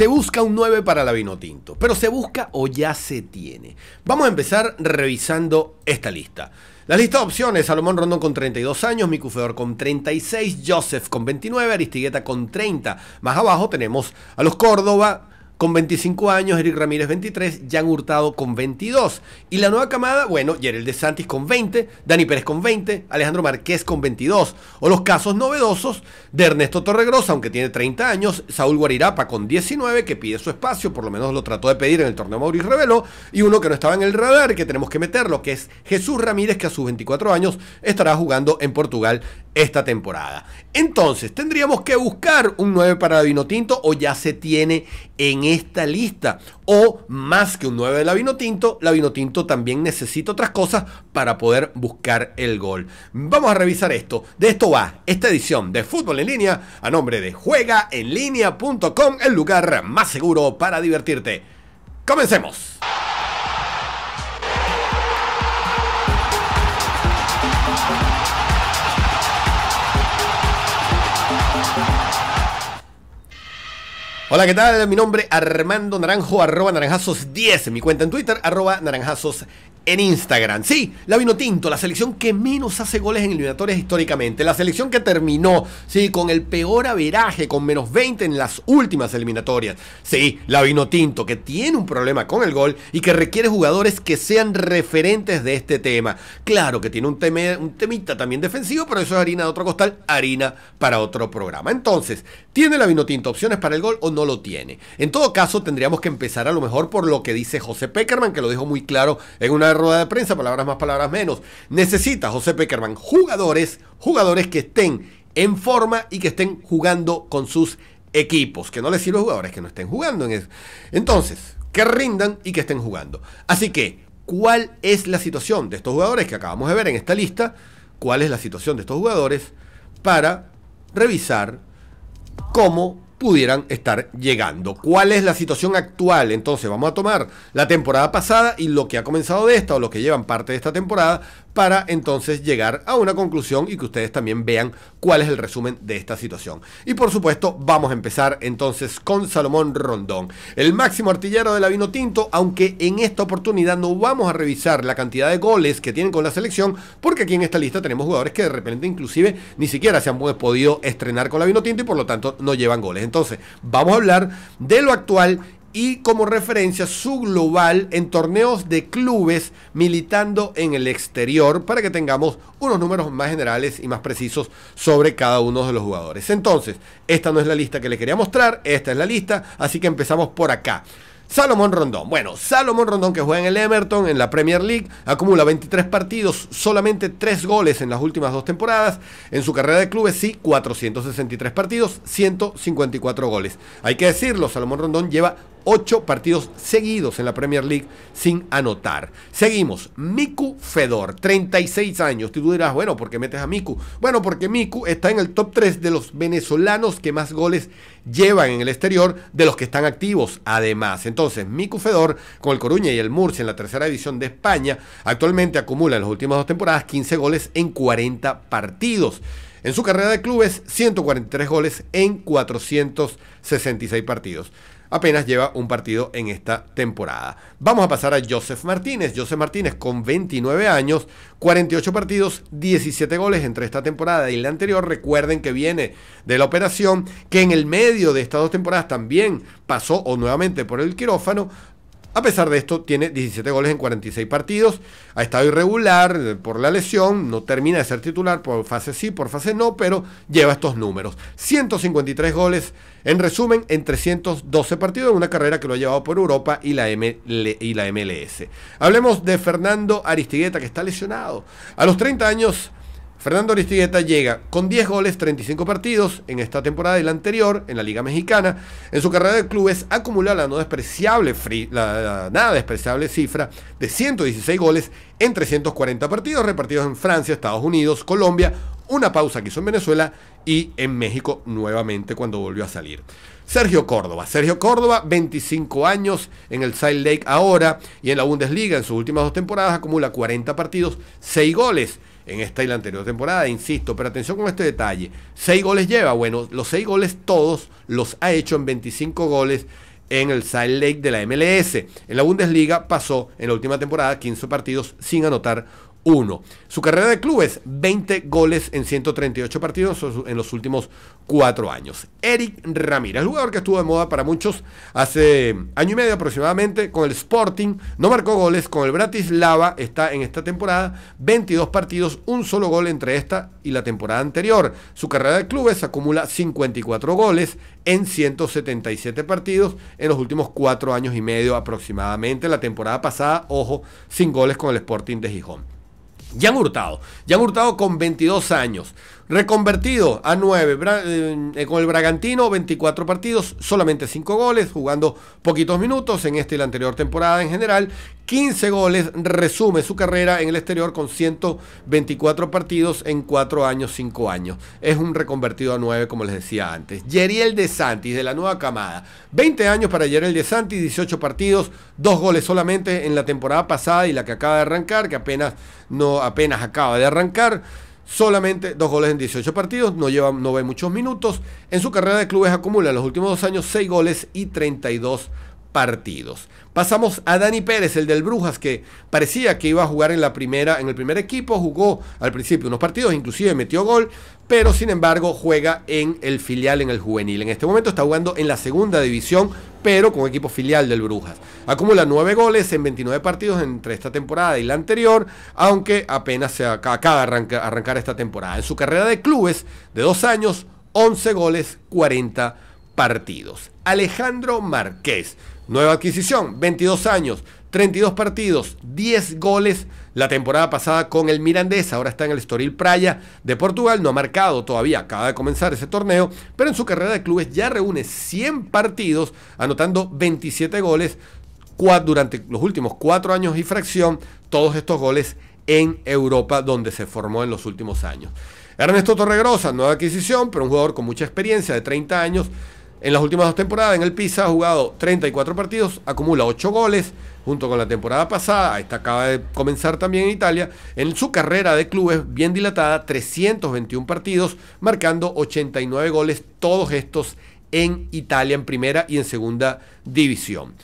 Se busca un 9 para la vino tinto, pero se busca o ya se tiene. Vamos a empezar revisando esta lista. La lista de opciones, Salomón Rondón con 32 años, Miku Fedor con 36, Joseph con 29, Aristigueta con 30. Más abajo tenemos a los Córdoba, con 25 años, Eric Ramírez 23, Jan Hurtado con 22. Y la nueva camada, bueno, Yerel de Santis con 20, Dani Pérez con 20, Alejandro Marqués con 22. O los casos novedosos de Ernesto Torregrosa, aunque tiene 30 años, Saúl Guarirapa con 19, que pide su espacio, por lo menos lo trató de pedir en el torneo Mauricio Revelo, y uno que no estaba en el radar, que tenemos que meterlo, que es Jesús Ramírez, que a sus 24 años estará jugando en Portugal esta temporada. Entonces, tendríamos que buscar un 9 para la Vinotinto o ya se tiene en esta lista. O más que un 9 de la Vinotinto, la Vinotinto también necesita otras cosas para poder buscar el gol. Vamos a revisar esto. De esto va esta edición de Fútbol en Línea a nombre de juegaenlinea.com, el lugar más seguro para divertirte. Comencemos. Hola, ¿qué tal? Mi nombre Armando Naranjo, arroba naranjazos10, mi cuenta en Twitter, arroba naranjazos en Instagram. Sí, la vino tinto, la selección que menos hace goles en eliminatorias históricamente, la selección que terminó, sí, con el peor averaje, con menos 20 en las últimas eliminatorias. Sí, la vino tinto, que tiene un problema con el gol y que requiere jugadores que sean referentes de este tema. Claro que tiene un, un temita también defensivo, pero eso es harina de otro costal, harina para otro programa. Entonces, ¿tiene la vino opciones para el gol o no? no lo tiene. En todo caso, tendríamos que empezar a lo mejor por lo que dice José Peckerman, que lo dijo muy claro en una rueda de prensa, palabras más, palabras menos. Necesita José Peckerman jugadores, jugadores que estén en forma y que estén jugando con sus equipos, que no les sirve jugadores que no estén jugando en Entonces, que rindan y que estén jugando. Así que, ¿cuál es la situación de estos jugadores que acabamos de ver en esta lista? ¿Cuál es la situación de estos jugadores para revisar cómo pudieran estar llegando. ¿Cuál es la situación actual? Entonces vamos a tomar la temporada pasada y lo que ha comenzado de esta o lo que llevan parte de esta temporada para entonces llegar a una conclusión y que ustedes también vean cuál es el resumen de esta situación. Y por supuesto, vamos a empezar entonces con Salomón Rondón, el máximo artillero de la Vino Tinto, aunque en esta oportunidad no vamos a revisar la cantidad de goles que tienen con la selección, porque aquí en esta lista tenemos jugadores que de repente inclusive ni siquiera se han podido estrenar con la Vino Tinto y por lo tanto no llevan goles. Entonces, vamos a hablar de lo actual y como referencia su global en torneos de clubes militando en el exterior para que tengamos unos números más generales y más precisos sobre cada uno de los jugadores. Entonces, esta no es la lista que les quería mostrar, esta es la lista, así que empezamos por acá. Salomón Rondón. Bueno, Salomón Rondón que juega en el Everton en la Premier League, acumula 23 partidos, solamente 3 goles en las últimas dos temporadas. En su carrera de clubes sí, 463 partidos, 154 goles. Hay que decirlo, Salomón Rondón lleva ocho partidos seguidos en la Premier League sin anotar. Seguimos, Miku Fedor, 36 años. Tú dirás, bueno, ¿por qué metes a Miku? Bueno, porque Miku está en el top 3 de los venezolanos que más goles llevan en el exterior de los que están activos. Además, entonces, Miku Fedor con el Coruña y el Murcia en la tercera división de España actualmente acumula en las últimas dos temporadas 15 goles en 40 partidos. En su carrera de clubes, 143 goles en 466 partidos apenas lleva un partido en esta temporada. Vamos a pasar a Joseph Martínez. Joseph Martínez con 29 años, 48 partidos, 17 goles entre esta temporada y la anterior. Recuerden que viene de la operación, que en el medio de estas dos temporadas también pasó o nuevamente por el quirófano, a pesar de esto, tiene 17 goles en 46 partidos, ha estado irregular eh, por la lesión, no termina de ser titular por fase sí, por fase no, pero lleva estos números. 153 goles, en resumen, en 312 partidos, en una carrera que lo ha llevado por Europa y la, y la MLS. Hablemos de Fernando Aristigueta, que está lesionado. A los 30 años Fernando Aristigueta llega con 10 goles, 35 partidos en esta temporada y la anterior en la Liga Mexicana. En su carrera de clubes acumula la, no despreciable nada despreciable cifra de 116 goles en 340 partidos repartidos en Francia, Estados Unidos, Colombia, una pausa que hizo en Venezuela y en México nuevamente cuando volvió a salir. Sergio Córdoba. Sergio Córdoba, 25 años en el Side Lake ahora y en la Bundesliga en sus últimas dos temporadas acumula 40 partidos, 6 goles en esta y la anterior temporada, insisto, pero atención con este detalle. Seis goles lleva, bueno, los seis goles todos los ha hecho en 25 goles en el side Lake de la MLS. En la Bundesliga pasó en la última temporada 15 partidos sin anotar 1. Su carrera de clubes, 20 goles en 138 partidos en los últimos 4 años. Eric Ramírez, jugador que estuvo de moda para muchos hace año y medio aproximadamente con el Sporting, no marcó goles, con el Bratislava está en esta temporada 22 partidos, un solo gol entre esta y la temporada anterior. Su carrera de clubes acumula 54 goles en 177 partidos en los últimos 4 años y medio aproximadamente. La temporada pasada, ojo, sin goles con el Sporting de Gijón. Ya han Hurtado. ya han Hurtado con 22 años. Reconvertido a 9 eh, eh, con el Bragantino, 24 partidos, solamente 5 goles, jugando poquitos minutos en esta y la anterior temporada en general. 15 goles, resume su carrera en el exterior con 124 partidos en 4 años, 5 años. Es un reconvertido a 9, como les decía antes. Yeriel De Santis, de la nueva camada. 20 años para Yeriel De Santis, 18 partidos, 2 goles solamente en la temporada pasada y la que acaba de arrancar, que apenas, no, apenas acaba de arrancar solamente dos goles en 18 partidos, no lleva no ve muchos minutos. En su carrera de clubes acumula en los últimos dos años 6 goles y 32 partidos. Pasamos a Dani Pérez, el del Brujas, que parecía que iba a jugar en la primera, en el primer equipo, jugó al principio unos partidos, inclusive metió gol, pero sin embargo juega en el filial, en el juvenil. En este momento está jugando en la segunda división, pero con equipo filial del Brujas. Acumula 9 goles en 29 partidos entre esta temporada y la anterior, aunque apenas se acaba de arrancar esta temporada. En su carrera de clubes de dos años, 11 goles, 40 partidos. Alejandro Márquez, nueva adquisición, 22 años, 32 partidos, 10 goles, la temporada pasada con el Mirandés, ahora está en el Estoril Praia de Portugal, no ha marcado todavía, acaba de comenzar ese torneo, pero en su carrera de clubes ya reúne 100 partidos, anotando 27 goles durante los últimos cuatro años y fracción, todos estos goles en Europa, donde se formó en los últimos años. Ernesto Torregrosa, nueva adquisición, pero un jugador con mucha experiencia de 30 años, en las últimas dos temporadas en el Pisa ha jugado 34 partidos, acumula 8 goles, junto con la temporada pasada, esta acaba de comenzar también en Italia, en su carrera de clubes bien dilatada, 321 partidos, marcando 89 goles, todos estos en Italia en primera y en segunda división.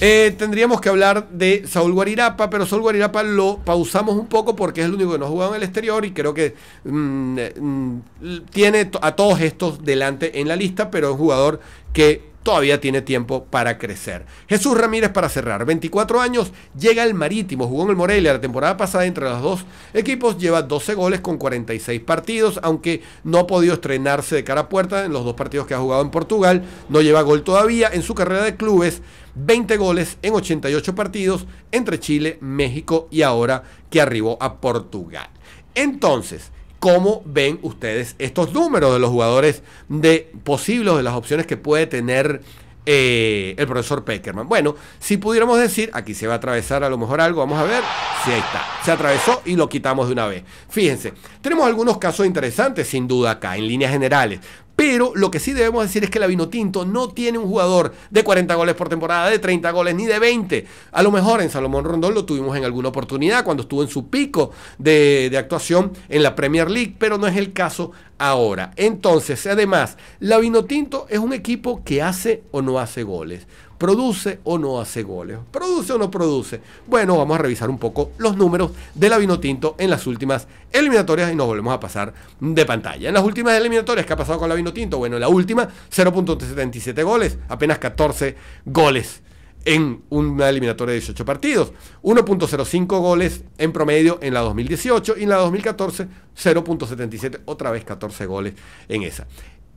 Eh, tendríamos que hablar de Saúl Guarirapa, pero Saúl Guarirapa lo pausamos un poco porque es el único que no ha jugado en el exterior y creo que mm, mm, tiene a todos estos delante en la lista, pero es un jugador que todavía tiene tiempo para crecer. Jesús Ramírez para cerrar, 24 años, llega al Marítimo, jugó en el Morelia la temporada pasada entre los dos equipos, lleva 12 goles con 46 partidos, aunque no ha podido estrenarse de cara a puerta en los dos partidos que ha jugado en Portugal, no lleva gol todavía en su carrera de clubes. 20 goles en 88 partidos entre Chile, México y ahora que arribó a Portugal. Entonces, ¿Cómo ven ustedes estos números de los jugadores de posibles de las opciones que puede tener eh, el profesor Peckerman? Bueno, si pudiéramos decir, aquí se va a atravesar a lo mejor algo, vamos a ver. si ahí está. Se atravesó y lo quitamos de una vez. Fíjense, tenemos algunos casos interesantes sin duda acá, en líneas generales. Pero lo que sí debemos decir es que la Vinotinto no tiene un jugador de 40 goles por temporada, de 30 goles, ni de 20. A lo mejor en Salomón Rondón lo tuvimos en alguna oportunidad cuando estuvo en su pico de, actuación en la Premier League, pero no es el caso ahora. Entonces, además, la Vinotinto es un equipo que hace o no hace goles. ¿Produce o no hace goles? ¿Produce o no produce? Bueno, vamos a revisar un poco los números de la Vinotinto en las últimas eliminatorias y nos volvemos a pasar de pantalla. En las últimas eliminatorias, ¿qué ha pasado con la Vinotinto? Bueno, en la última, 0.77 goles, apenas 14 goles en una eliminatoria de 18 partidos. 1.05 goles en promedio en la 2018 y en la 2014 0.77, otra vez 14 goles en esa.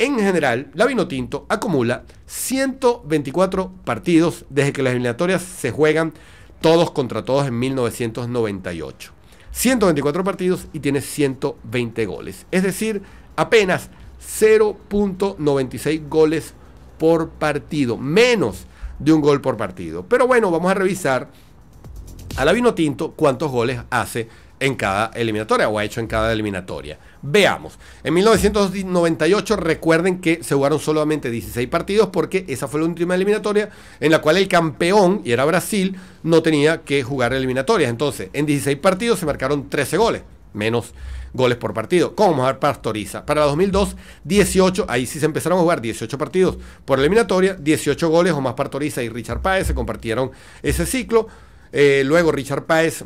En general, la Tinto acumula 124 partidos desde que las eliminatorias se juegan todos contra todos en 1998. 124 partidos y tiene 120 goles. Es decir, apenas 0.96 goles por partido, menos de un gol por partido. Pero bueno, vamos a revisar a la Tinto cuántos goles hace en cada eliminatoria o ha hecho en cada eliminatoria. Veamos. En 1998 recuerden que se jugaron solamente 16 partidos porque esa fue la última eliminatoria en la cual el campeón, y era Brasil, no tenía que jugar eliminatorias. Entonces, en 16 partidos se marcaron 13 goles, menos goles por partido, como ver Pastoriza. Para 2002, 18, ahí sí se empezaron a jugar 18 partidos por eliminatoria, 18 goles, o más Pastoriza y Richard Páez se compartieron ese ciclo. Eh, luego Richard Páez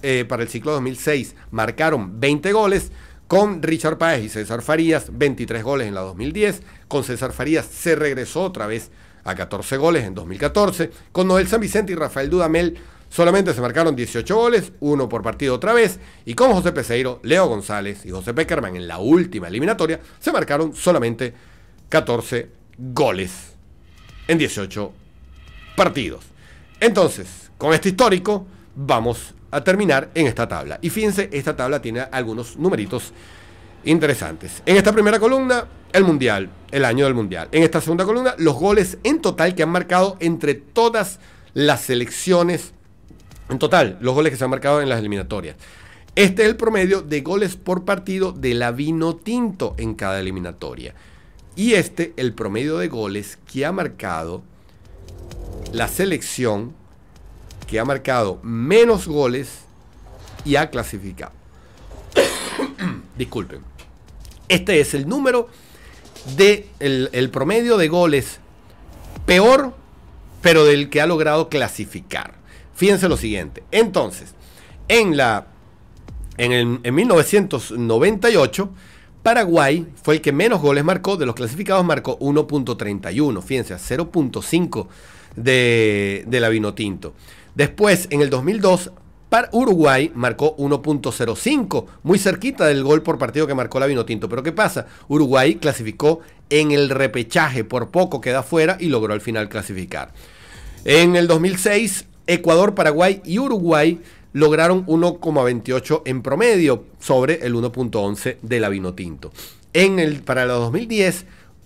eh, para el ciclo 2006 marcaron 20 goles, con Richard Páez y César Farías, 23 goles en la 2010. Con César Farías se regresó otra vez a 14 goles en 2014. Con Noel San Vicente y Rafael Dudamel solamente se marcaron 18 goles, uno por partido otra vez. Y con José Peseiro, Leo González y José Peckerman en la última eliminatoria se marcaron solamente 14 goles en 18 partidos. Entonces, con este histórico, vamos a terminar en esta tabla. Y fíjense, esta tabla tiene algunos numeritos interesantes. En esta primera columna, el Mundial, el año del Mundial. En esta segunda columna, los goles en total que han marcado entre todas las selecciones. En total, los goles que se han marcado en las eliminatorias. Este es el promedio de goles por partido de la vino tinto en cada eliminatoria. Y este el promedio de goles que ha marcado la selección que ha marcado menos goles y ha clasificado. Disculpen. Este es el número de el, promedio de goles peor, pero del que ha logrado clasificar. Fíjense lo siguiente. Entonces, en la en, el, en 1998 Paraguay fue el que menos goles marcó, de los clasificados marcó 1.31, fíjense, 0.5 de, de la Vinotinto. Después, en el 2002, Uruguay marcó 1.05, muy cerquita del gol por partido que marcó la Vinotinto. Pero ¿qué pasa? Uruguay clasificó en el repechaje, por poco queda fuera y logró al final clasificar. En el 2006, Ecuador, Paraguay y Uruguay lograron 1,28 en promedio sobre el 1.11 de la Vinotinto. En el, para el 2010,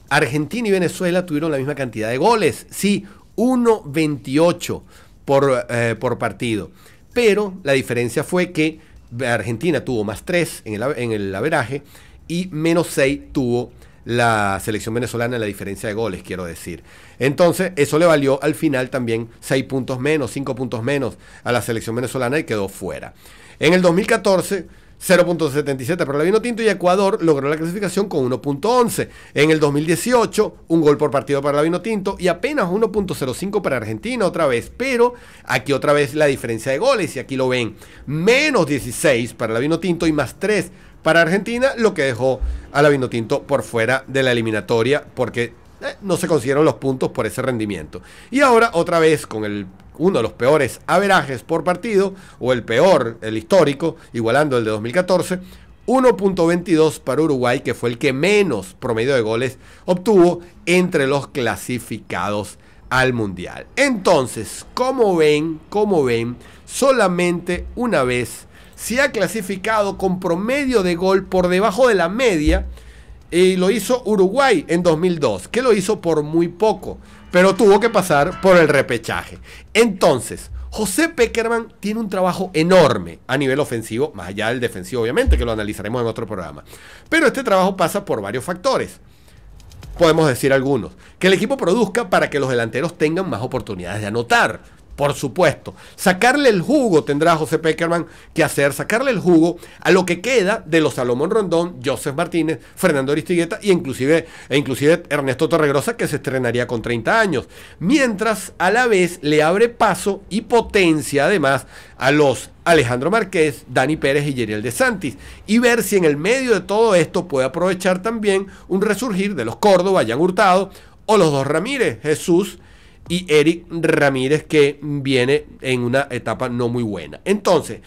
Argentina y Venezuela tuvieron la misma cantidad de goles, sí, 1.28. Eh, por, partido. Pero la diferencia fue que Argentina tuvo más 3 en el, en el averaje y menos 6 tuvo la selección venezolana en la diferencia de goles, quiero decir. Entonces, eso le valió al final también 6 puntos menos, 5 puntos menos a la selección venezolana y quedó fuera. En el 2014 0.77 para la vino tinto y Ecuador logró la clasificación con 1.11. En el 2018, un gol por partido para la vino tinto y apenas 1.05 para Argentina otra vez. Pero aquí otra vez la diferencia de goles y aquí lo ven. Menos 16 para la vino tinto y más 3 para Argentina, lo que dejó a la vino tinto por fuera de la eliminatoria porque eh, no se consiguieron los puntos por ese rendimiento. Y ahora, otra vez, con el, uno de los peores averajes por partido, o el peor, el histórico, igualando el de 2014, 1.22 para Uruguay, que fue el que menos promedio de goles obtuvo entre los clasificados al Mundial. Entonces, como ven, como ven, solamente una vez se ha clasificado con promedio de gol por debajo de la media y lo hizo Uruguay en 2002, que lo hizo por muy poco, pero tuvo que pasar por el repechaje. Entonces, José Peckerman tiene un trabajo enorme a nivel ofensivo, más allá del defensivo obviamente, que lo analizaremos en otro programa. Pero este trabajo pasa por varios factores. Podemos decir algunos. Que el equipo produzca para que los delanteros tengan más oportunidades de anotar. Por supuesto. Sacarle el jugo tendrá José Peckerman que hacer, sacarle el jugo a lo que queda de los Salomón Rondón, Joseph Martínez, Fernando Aristigueta inclusive, e inclusive Ernesto Torregrosa que se estrenaría con 30 años. Mientras a la vez le abre paso y potencia además a los Alejandro Márquez, Dani Pérez y Yeriel de Santis y ver si en el medio de todo esto puede aprovechar también un resurgir de los Córdoba, Jan Hurtado o los dos Ramírez, Jesús y Eric Ramírez que viene en una etapa no muy buena. Entonces,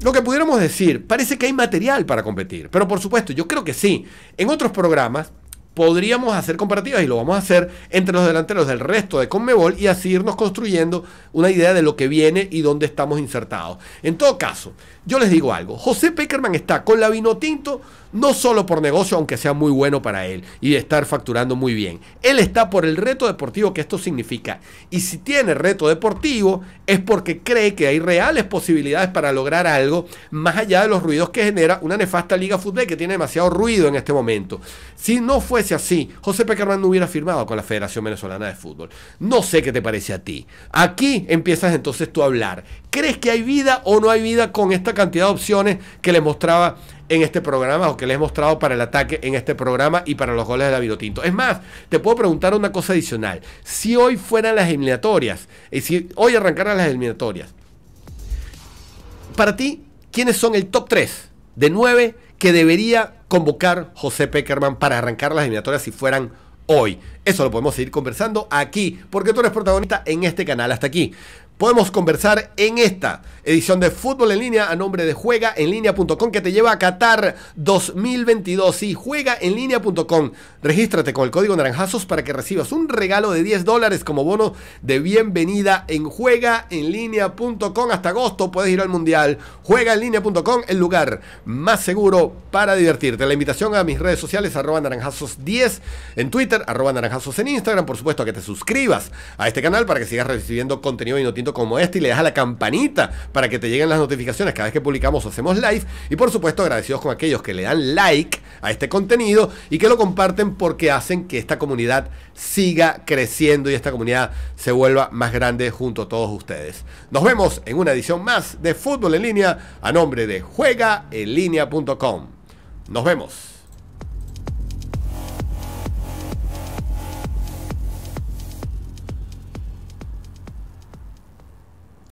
lo que pudiéramos decir, parece que hay material para competir, pero por supuesto, yo creo que sí. En otros programas podríamos hacer comparativas y lo vamos a hacer entre los delanteros del resto de Conmebol y así irnos construyendo una idea de lo que viene y dónde estamos insertados. En todo caso, yo les digo algo, José Peckerman está con la vino tinto no solo por negocio, aunque sea muy bueno para él y estar facturando muy bien. Él está por el reto deportivo que esto significa. Y si tiene reto deportivo, es porque cree que hay reales posibilidades para lograr algo más allá de los ruidos que genera una nefasta liga fútbol que tiene demasiado ruido en este momento. Si no fuese así, José Pecarman no hubiera firmado con la Federación Venezolana de Fútbol. No sé qué te parece a ti. Aquí empiezas entonces tú a hablar. ¿Crees que hay vida o no hay vida con esta cantidad de opciones que le mostraba en este programa o que les he mostrado para el ataque en este programa y para los goles de David Tinto. Es más, te puedo preguntar una cosa adicional. Si hoy fueran las eliminatorias, Y eh, si hoy arrancaran las eliminatorias, para ti, ¿quiénes son el top 3 de 9 que debería convocar José Peckerman para arrancar las eliminatorias si fueran hoy? Eso lo podemos seguir conversando aquí, porque tú eres protagonista en este canal. Hasta aquí podemos conversar en esta edición de Fútbol en línea a nombre de juegaenlinea.com que te lleva a Qatar 2022. y juegaenlinea.com. Regístrate con el código naranjazos para que recibas un regalo de 10 dólares como bono de bienvenida en juegaenlinea.com. Hasta agosto puedes ir al mundial. Juegaenlinea.com, el lugar más seguro para divertirte. La invitación a mis redes sociales, arroba naranjazos10 en Twitter, arroba naranjazos en Instagram. Por supuesto, que te suscribas a este canal para que sigas recibiendo contenido y noticias como este y le das a la campanita para que te lleguen las notificaciones cada vez que publicamos o hacemos live. Y por supuesto agradecidos con aquellos que le dan like a este contenido y que lo comparten porque hacen que esta comunidad siga creciendo y esta comunidad se vuelva más grande junto a todos ustedes. Nos vemos en una edición más de Fútbol en línea a nombre de juegaenlinea.com. Nos vemos.